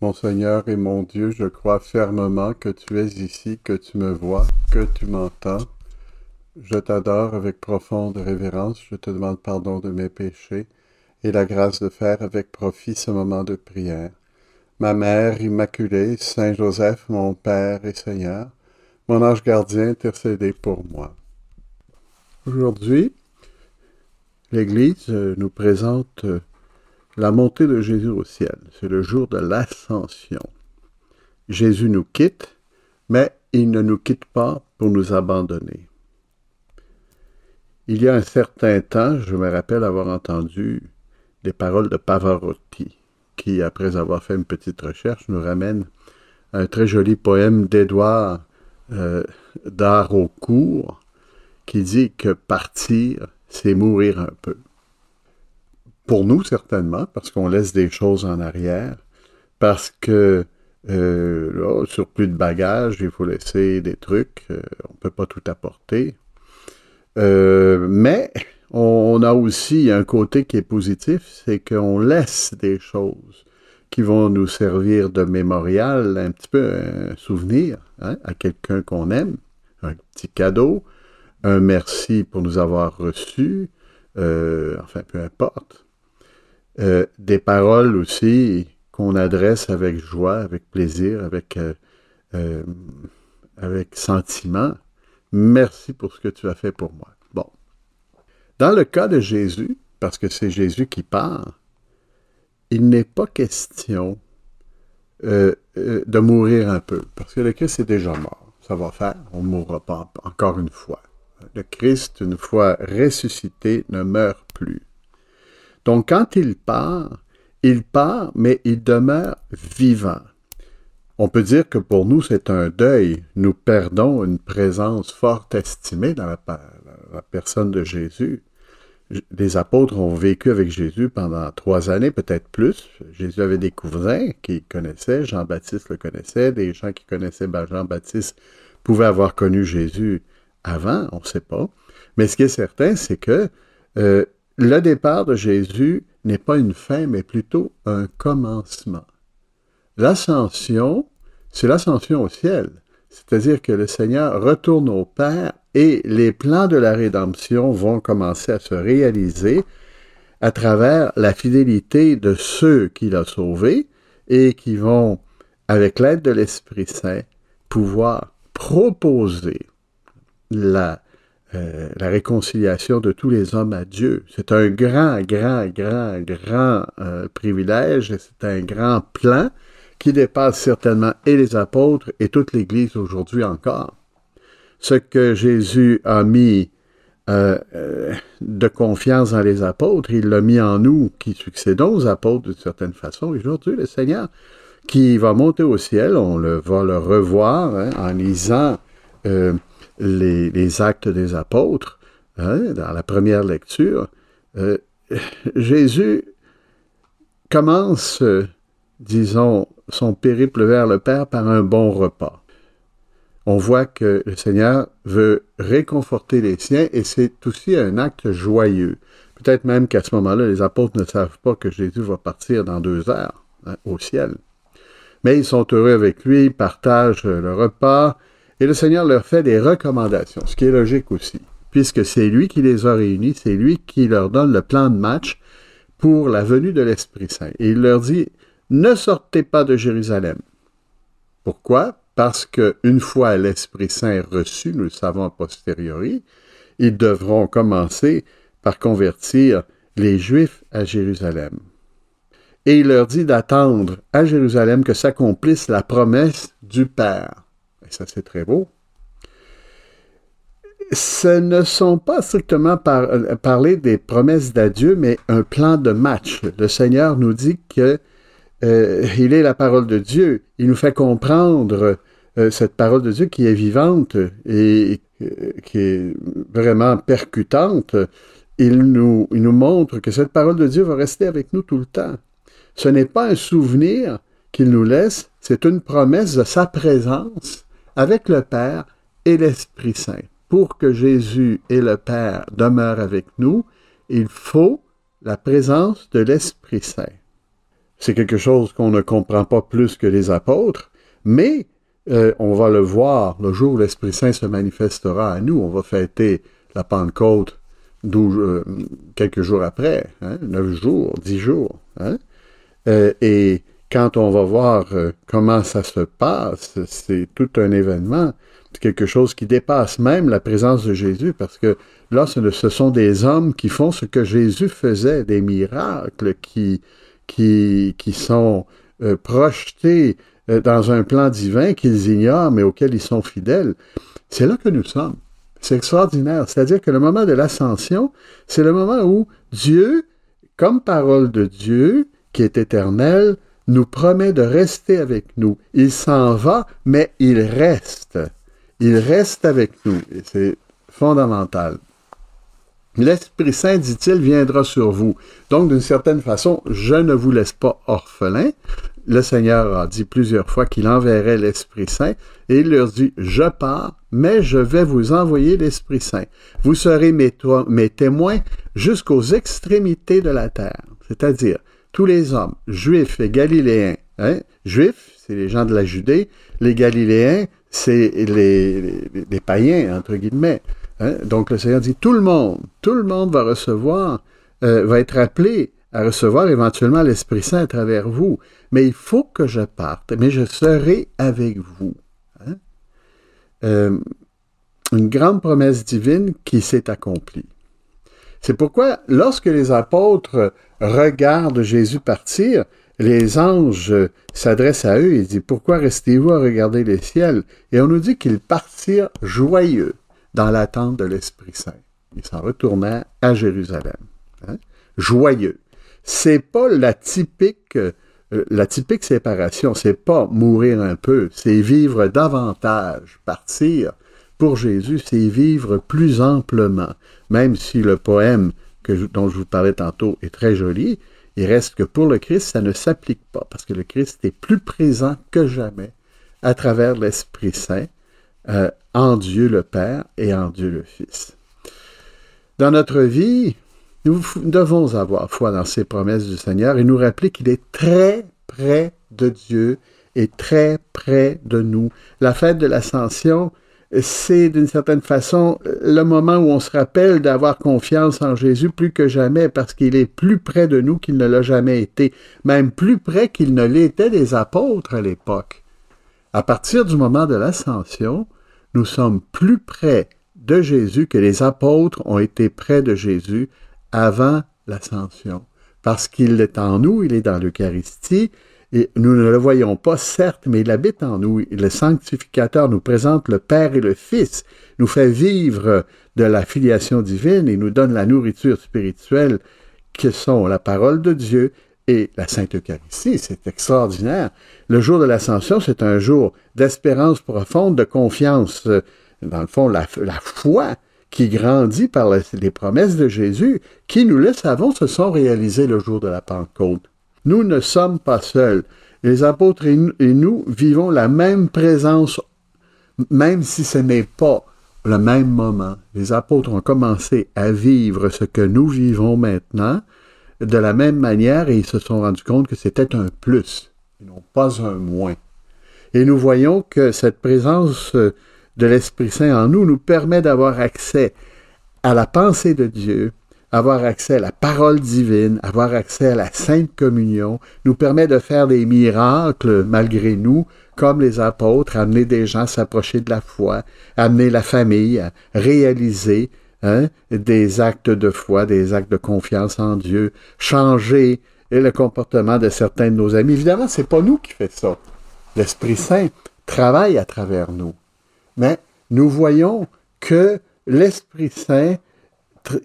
Mon Seigneur et mon Dieu, je crois fermement que tu es ici, que tu me vois, que tu m'entends. Je t'adore avec profonde révérence, je te demande pardon de mes péchés et la grâce de faire avec profit ce moment de prière. Ma Mère Immaculée, Saint Joseph, mon Père et Seigneur, mon ange gardien, intercédez pour moi. Aujourd'hui, l'Église nous présente la montée de Jésus au ciel, c'est le jour de l'ascension. Jésus nous quitte, mais il ne nous quitte pas pour nous abandonner. Il y a un certain temps, je me rappelle avoir entendu des paroles de Pavarotti, qui, après avoir fait une petite recherche, nous ramène un très joli poème d'Édouard euh, qui dit que partir, c'est mourir un peu. Pour nous, certainement, parce qu'on laisse des choses en arrière, parce que euh, là, sur plus de bagages, il faut laisser des trucs, euh, on ne peut pas tout apporter. Euh, mais on, a aussi un côté qui est positif, c'est qu'on laisse des choses qui vont nous servir de mémorial, un petit peu un souvenir hein, à quelqu'un qu'on aime, un petit cadeau, un merci pour nous avoir reçus, enfin peu importe. Euh, des paroles aussi qu'on adresse avec joie, avec plaisir, avec, euh, euh, avec sentiment. Merci pour ce que tu as fait pour moi. Bon. Dans le cas de Jésus, parce que c'est Jésus qui part, il n'est pas question de mourir un peu, parce que le Christ est déjà mort. Ça va faire, on ne mourra pas encore une fois. Le Christ, une fois ressuscité, ne meurt plus. Donc quand il part, il part, mais il demeure vivant. On peut dire que pour nous, c'est un deuil. Nous perdons une présence forte estimée dans la, personne de Jésus. Les apôtres ont vécu avec Jésus pendant trois années, peut-être plus. Jésus avait des cousins qui connaissaient, Jean-Baptiste le connaissait, des gens qui connaissaient Jean-Baptiste pouvaient avoir connu Jésus avant, on ne sait pas. Mais ce qui est certain, c'est que euh, le départ de Jésus n'est pas une fin, mais plutôt un commencement. L'ascension, c'est l'ascension au ciel, c'est-à-dire que le Seigneur retourne au Père et les plans de la rédemption vont commencer à se réaliser à travers la fidélité de ceux qu'il a sauvés et qui vont, avec l'aide de l'Esprit Saint, pouvoir proposer la, euh, la réconciliation de tous les hommes à Dieu. C'est un grand, grand, grand, grand euh, privilège c'est un grand plan qui dépasse certainement et les apôtres et toute l'Église aujourd'hui encore. Ce que Jésus a mis euh, de confiance dans les apôtres, il l'a mis en nous qui succédons aux apôtres d'une certaine façon. Aujourd'hui, le Seigneur qui va monter au ciel, on le, va le revoir hein, en lisant les, actes des apôtres, hein, dans la première lecture, euh, Jésus commence, disons, son périple vers le Père par un bon repas. On voit que le Seigneur veut réconforter les siens et c'est aussi un acte joyeux. Peut-être même qu'à ce moment-là, les apôtres ne savent pas que Jésus va partir dans deux heures hein, au ciel. Mais ils sont heureux avec lui, ils partagent le repas, et le Seigneur leur fait des recommandations, ce qui est logique aussi, puisque c'est lui qui les a réunis, c'est lui qui leur donne le plan de match pour la venue de l'Esprit Saint. Et il leur dit, ne sortez pas de Jérusalem. Pourquoi? Parce qu'une fois l'Esprit Saint reçu, nous le savons a posteriori, ils devront commencer par convertir les Juifs à Jérusalem. Et il leur dit d'attendre à Jérusalem que s'accomplisse la promesse du Père ça, c'est très beau. Ce ne sont pas strictement euh, parler des promesses d'adieu, mais un plan de match. Le Seigneur nous dit que euh, il est la parole de Dieu. Il nous fait comprendre euh, cette parole de Dieu qui est vivante et qui est vraiment percutante. Il nous, il nous montre que cette parole de Dieu va rester avec nous tout le temps. Ce n'est pas un souvenir qu'il nous laisse, c'est une promesse de sa présence avec le Père et l'Esprit Saint. Pour que Jésus et le Père demeurent avec nous, il faut la présence de l'Esprit Saint. C'est quelque chose qu'on ne comprend pas plus que les apôtres, mais euh, on va le voir le jour où l'Esprit Saint se manifestera à nous. On va fêter la Pentecôte euh, quelques jours après, hein, neuf jours, dix jours. Hein. Euh, et quand on va voir euh, comment ça se passe, c'est tout un événement. C'est quelque chose qui dépasse même la présence de Jésus, parce que là, ce sont des hommes qui font ce que Jésus faisait, des miracles qui, sont euh, projetés euh, dans un plan divin qu'ils ignorent, mais auquel ils sont fidèles. C'est là que nous sommes. C'est extraordinaire. C'est-à-dire que le moment de l'ascension, c'est le moment où Dieu, comme parole de Dieu, qui est éternelle, nous promet de rester avec nous. Il s'en va, mais il reste. Il reste avec nous. c'est fondamental. L'Esprit Saint, dit-il, viendra sur vous. Donc, d'une certaine façon, je ne vous laisse pas orphelin. Le Seigneur a dit plusieurs fois qu'il enverrait l'Esprit Saint et il leur dit, je pars, mais je vais vous envoyer l'Esprit Saint. Vous serez mes témoins jusqu'aux extrémités de la terre. C'est-à-dire, tous les hommes, juifs et galiléens, hein, juifs, c'est les gens de la Judée, les galiléens, c'est les, païens, entre guillemets. Hein. Donc le Seigneur dit, tout le monde, tout le monde va recevoir, euh, va être appelé à recevoir éventuellement l'Esprit Saint à travers vous. Mais il faut que je parte, mais je serai avec vous. Hein. Euh, une grande promesse divine qui s'est accomplie. C'est pourquoi lorsque les apôtres regardent Jésus partir, les anges s'adressent à eux et disent Pourquoi restez-vous à regarder les ciels Et on nous dit qu'ils partirent joyeux dans l'attente de l'Esprit Saint. Ils s'en retournèrent à Jérusalem. Hein? Joyeux. C'est pas la typique, euh, la typique séparation. C'est pas mourir un peu. C'est vivre davantage, partir pour Jésus, c'est vivre plus amplement. Même si le poème dont je vous parlais tantôt est très joli, il reste que pour le Christ, ça ne s'applique pas, parce que le Christ est plus présent que jamais à travers l'Esprit Saint, euh, en Dieu le Père et en Dieu le Fils. Dans notre vie, nous devons avoir foi dans ces promesses du Seigneur et nous rappeler qu'il est très près de Dieu et très près de nous. La fête de l'ascension, c'est d'une certaine façon le moment où on se rappelle d'avoir confiance en Jésus plus que jamais parce qu'il est plus près de nous qu'il ne l'a jamais été, même plus près qu'il ne l'était des apôtres à l'époque. À partir du moment de l'ascension, nous sommes plus près de Jésus que les apôtres ont été près de Jésus avant l'ascension. Parce qu'il est en nous, il est dans l'Eucharistie, et nous ne le voyons pas, certes, mais il habite en nous. Le sanctificateur nous présente le Père et le Fils, nous fait vivre de la filiation divine et nous donne la nourriture spirituelle que sont la parole de Dieu et la Sainte Eucharistie. C'est extraordinaire. Le jour de l'ascension, c'est un jour d'espérance profonde, de confiance, dans le fond, la, la foi qui grandit par les promesses de Jésus, qui, nous le savons, se sont réalisées le jour de la Pentecôte. Nous ne sommes pas seuls. Les apôtres et nous vivons la même présence, même si ce n'est pas le même moment. Les apôtres ont commencé à vivre ce que nous vivons maintenant de la même manière et ils se sont rendus compte que c'était un plus, et non pas un moins. Et nous voyons que cette présence de l'Esprit Saint en nous nous permet d'avoir accès à la pensée de Dieu, avoir accès à la parole divine, avoir accès à la sainte communion, nous permet de faire des miracles malgré nous, comme les apôtres, amener des gens à s'approcher de la foi, amener la famille à réaliser hein, des actes de foi, des actes de confiance en Dieu, changer eh, le comportement de certains de nos amis. Évidemment, ce n'est pas nous qui fait ça. L'Esprit Saint travaille à travers nous. Mais nous voyons que l'Esprit Saint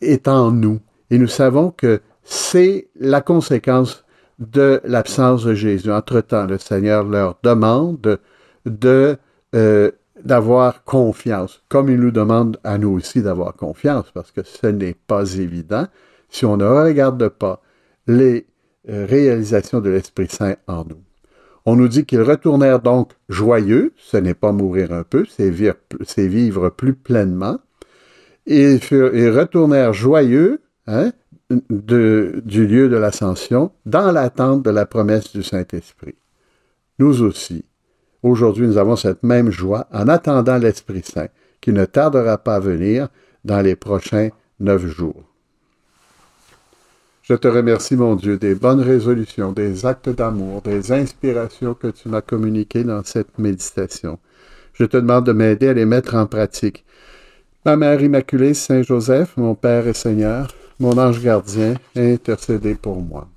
est en nous. Et nous savons que c'est la conséquence de l'absence de Jésus. Entre-temps, le Seigneur leur demande de, euh, d'avoir confiance, comme il nous demande à nous aussi d'avoir confiance, parce que ce n'est pas évident si on ne regarde pas les euh, réalisations de l'Esprit Saint en nous. On nous dit qu'ils retournèrent donc joyeux, ce n'est pas mourir un peu, c'est c'est vivre plus pleinement, et, retournèrent joyeux hein, du lieu de l'ascension dans l'attente de la promesse du Saint-Esprit. Nous aussi, aujourd'hui, nous avons cette même joie en attendant l'Esprit Saint qui ne tardera pas à venir dans les prochains neuf jours. Je te remercie, mon Dieu, des bonnes résolutions, des actes d'amour, des inspirations que tu m'as communiquées dans cette méditation. Je te demande de m'aider à les mettre en pratique Ma Mère Immaculée, Saint Joseph, mon Père et Seigneur, mon ange gardien, intercédez pour moi.